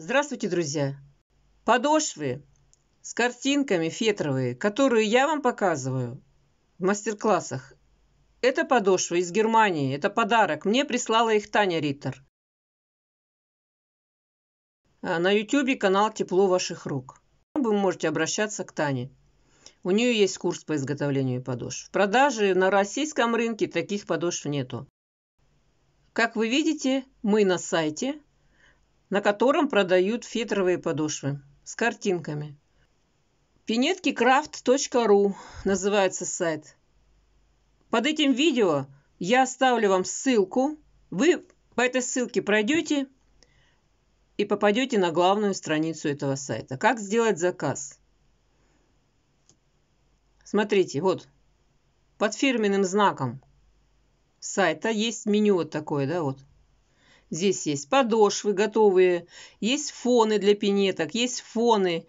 Здравствуйте, друзья! Подошвы с картинками фетровые, которые я вам показываю в мастер-классах. Это подошвы из Германии, это подарок. Мне прислала их Таня Риттер. А, на YouTube канал «Тепло ваших рук». Вы можете обращаться к Тане. У нее есть курс по изготовлению подошв. В продаже на российском рынке таких подошв нету. Как вы видите, мы на сайте на котором продают фетровые подошвы с картинками. Пинеткикрафт.ру называется сайт. Под этим видео я оставлю вам ссылку. Вы по этой ссылке пройдете и попадете на главную страницу этого сайта. Как сделать заказ? Смотрите, вот под фирменным знаком сайта есть меню вот такое, да, вот. Здесь есть подошвы готовые, есть фоны для пинеток, есть фоны,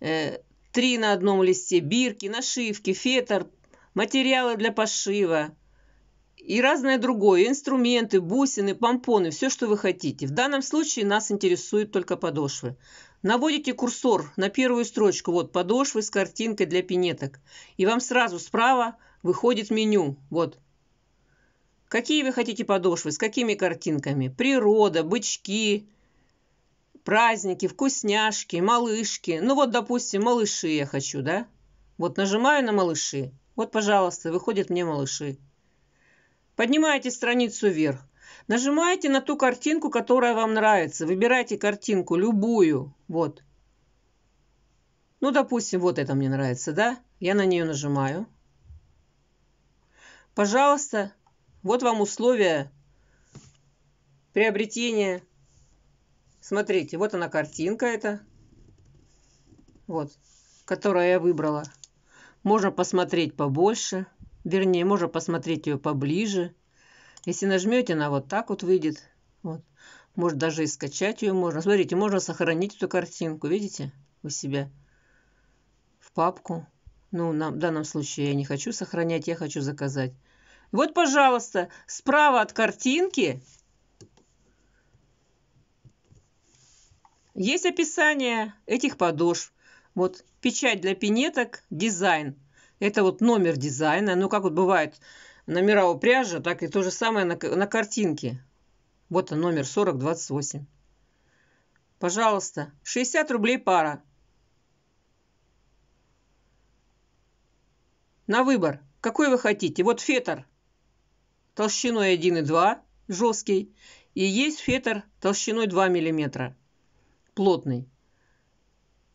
э, три на одном листе, бирки, нашивки, фетр, материалы для пошива и разное другое, инструменты, бусины, помпоны, все, что вы хотите. В данном случае нас интересуют только подошвы. Наводите курсор на первую строчку, вот подошвы с картинкой для пинеток, и вам сразу справа выходит меню, вот Какие вы хотите подошвы, с какими картинками? Природа, бычки, праздники, вкусняшки, малышки. Ну вот, допустим, малыши я хочу, да? Вот нажимаю на малыши. Вот, пожалуйста, выходят мне малыши. Поднимаете страницу вверх. Нажимаете на ту картинку, которая вам нравится. Выбирайте картинку, любую. Вот. Ну, допустим, вот это мне нравится, да? Я на нее нажимаю. Пожалуйста, вот вам условия приобретения. Смотрите, вот она картинка эта. Вот, которую я выбрала. Можно посмотреть побольше. Вернее, можно посмотреть ее поближе. Если нажмете, она вот так вот выйдет. Вот. Может даже и скачать ее можно. Смотрите, можно сохранить эту картинку, видите, у себя в папку. Ну, на, в данном случае я не хочу сохранять, я хочу заказать. Вот, пожалуйста, справа от картинки есть описание этих подошв. Вот печать для пинеток, дизайн. Это вот номер дизайна. Ну, как вот бывает номера у пряжи, так и то же самое на, на картинке. Вот он, номер 4028. Пожалуйста, 60 рублей пара. На выбор. Какой вы хотите? Вот фетр толщиной 1,2 жесткий и есть фетр толщиной 2 мм плотный.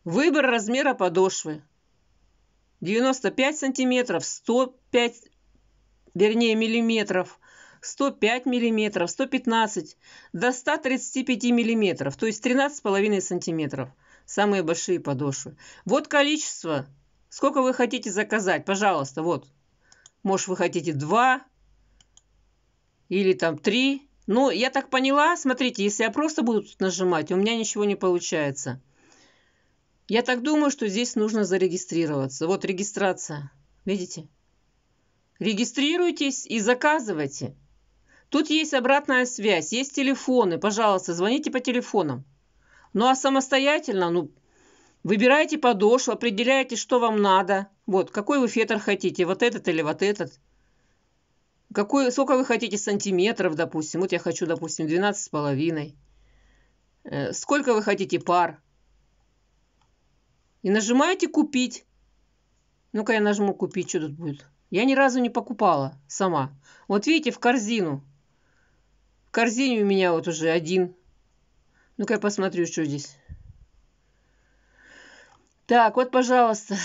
Выбор размера подошвы. 95 сантиметров, 105, вернее миллиметров, 105 миллиметров, 115 до 135 миллиметров, то есть 13,5 сантиметров. Самые большие подошвы. Вот количество, сколько вы хотите заказать, пожалуйста, вот. Может вы хотите 2, или там три, Ну, я так поняла, смотрите, если я просто буду нажимать, у меня ничего не получается. Я так думаю, что здесь нужно зарегистрироваться. Вот регистрация. Видите? Регистрируйтесь и заказывайте. Тут есть обратная связь, есть телефоны. Пожалуйста, звоните по телефонам. Ну а самостоятельно, ну, выбирайте подошву, определяйте, что вам надо. Вот, какой вы фетр хотите, вот этот или вот этот. Какой, сколько вы хотите сантиметров, допустим? Вот я хочу, допустим, 12 с половиной. Э, сколько вы хотите пар? И нажимаете «Купить». Ну-ка я нажму «Купить», что тут будет? Я ни разу не покупала сама. Вот видите, в корзину. В корзине у меня вот уже один. Ну-ка я посмотрю, что здесь. Так, вот, пожалуйста,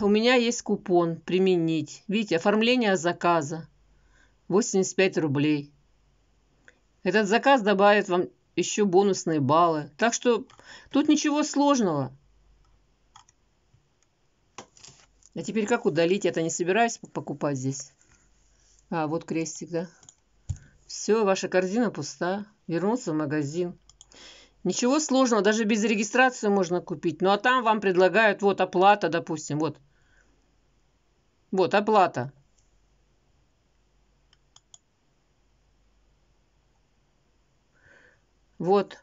у меня есть купон «Применить». Видите, оформление заказа. 85 рублей. Этот заказ добавит вам еще бонусные баллы. Так что тут ничего сложного. А теперь как удалить? Я-то не собираюсь покупать здесь. А, вот крестик, да? Все, ваша корзина пуста. Вернуться в магазин. Ничего сложного, даже без регистрации можно купить. Ну а там вам предлагают, вот оплата, допустим, вот. Вот оплата. Вот,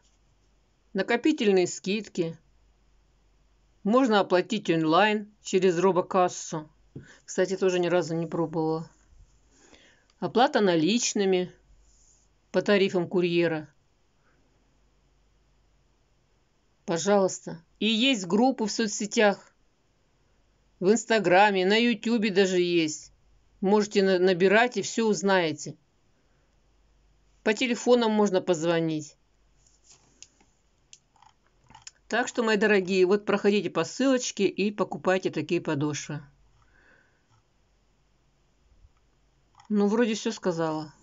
накопительные скидки. Можно оплатить онлайн через робокассу. Кстати, тоже ни разу не пробовала. Оплата наличными по тарифам курьера. Пожалуйста. И есть группы в соцсетях. В Инстаграме, на Ютубе даже есть. Можете набирать и все узнаете. По телефонам можно позвонить. Так что, мои дорогие, вот проходите по ссылочке и покупайте такие подошвы. Ну, вроде все сказала.